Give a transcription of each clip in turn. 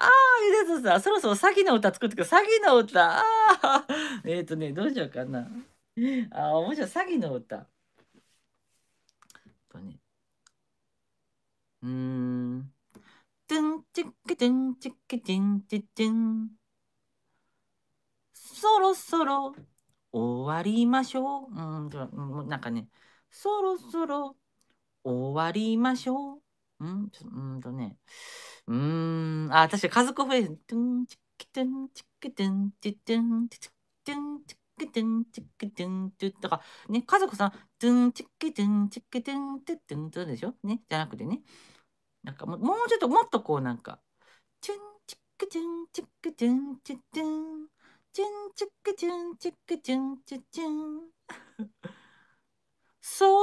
ああ、ゆでさん、そろそろ詐欺の歌作ってください。詐欺の歌。あー えっ、ー、とね、どうしようかな。あー、面白い。詐欺の歌。ね。うーん。トゥンチットゥンチッチンチチン。そろそろ終わりましょう。うん、なんかね、そろそろ終わりましょう。うん、ちょうんとね。うーん、あ、確かに家族フレーズ。トゥン、チッキトゥン、チッキトゥン、チットゥン、チットゥン、チッキトゥン、チッキトゥン、チッとか、ね、家族さん、トゥン、チッキトゥン、チッキトゥン、チットゥン、トゥンでしょね、じゃなくてね。なんかもう、もうちょっと、もっとこうなんか、チゥン、チッキチゥン、チッキチゥン、チットゥン、チュン、チッキチュン、チッキチュン、チッチュン。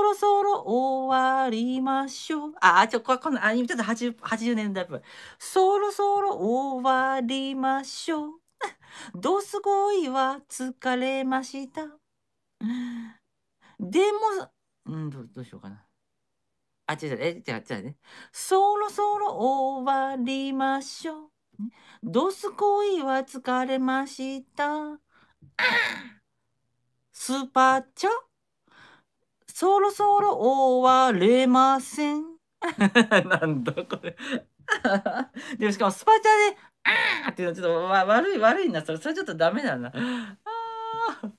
ろそろ終わりましょう。あ、ちょ、このアニメちょっと 80, 80年代っぽ い。そろそろ終わりましょう。どすごいは疲れました。でも、うん、どどうしようかな。あ、違う違う、え、違う違うね。そろそろ終わりましょう。どすこいは疲れました。スーパーチョそろそろ終われません。なんだこれ でもしかもスパチャで、あーっていうのちょっとわ悪い悪いな。それそれちょっとダメだな。あ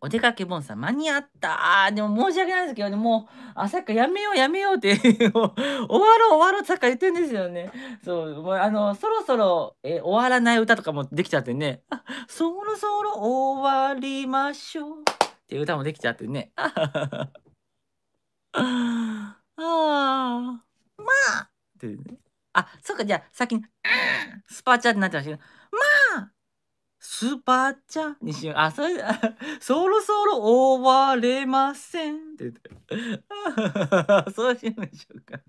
お出かけボンさん、間に合った。あでも申し訳ないですけどね、もう、朝からやめようやめようって 終わろう終わろうってさっき言ってるんですよね。そう、うあの、そろそろ、え終わらない歌とかもできちゃってね、そろそろ終わりましょう。って歌もできちゃってね。ああ。まあってね。あ、そっか、じゃあ先に、スパチャってなってましたけど、まあスパチャにしよう。あ、それ、そろそろ終われませんって言って。そうしましょうか。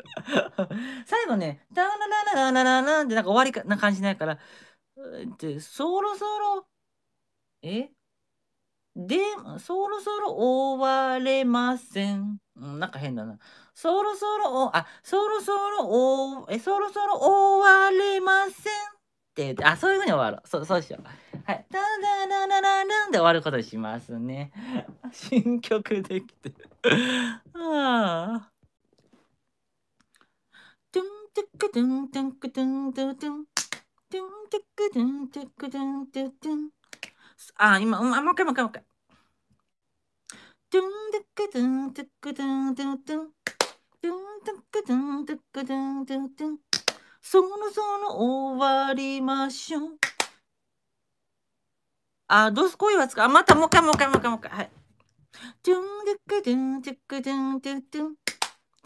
最後ね、ダララナラナランってなんか終わりな感じないから、でそろそろ、えで、そろそろ終われません。うん、なんか変だな。そろそろお、あ、そろそろお、え、そろそろ終われません。って言って、あ、そういうふうに終わる。そう、そうしよう。はい。ダンダンダンダンダンで終わることにしますね。新曲できてる。ああ。トゥンテックトゥンテゥンクトゥントゥントゥントゥントゥクトゥントゥクトゥントゥンあ、今、うん、あ、もう一回もう一回もう一回。ドゥンドゥンドゥンドゥン。ドゥンドゥンそろそろ終わりましょう。あ、どうすこいはつか。あ、またもう一回もう一回もう一回もう一回。はい。ドゥンドクドゥンドクドゥンドゥドゥン。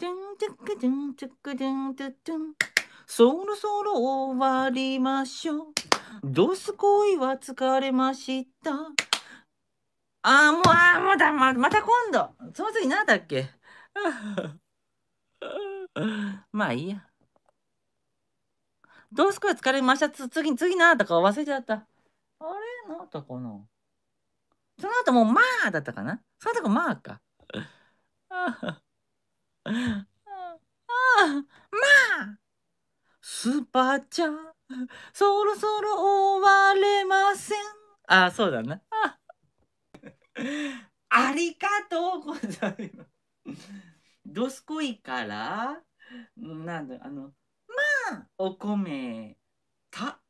ドクドゥンドクドゥンドゥドゥン。そろそろ終わりましょう。ドスこいは疲れました。あーもう、あーまだ、ままた今度。その次何だっけ まあいいや。ドスコは疲れました。つ次、次何だか忘れちゃった。あれ何だかなその後もう、まあだったかなそのこまあか。あ あ、まあスーパーちゃん。そろそろ終われません。あ、そうだな。ありがとうございます。どすこいから、なんだ、あの、まあ、お米、た。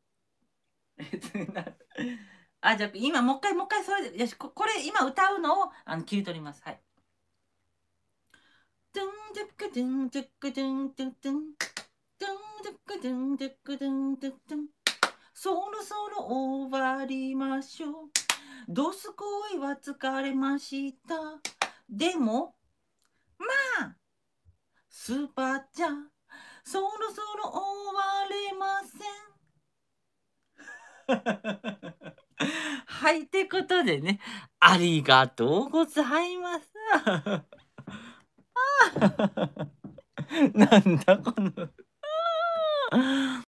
あ、じゃあ、今、もう一回、もう一回、それで、よし、これ、今歌うのを、あの、切り取ります。はい。ドゥンドゥクドゥンドゥクドゥンゥン。くドゥンくゥクドゥンドゥクドゥンそろそろ終わりましょうドスコイは疲れましたでもまあスーパーちゃん、そろそろ終われませんはいってことでねありがとうございます なんだこの嗯。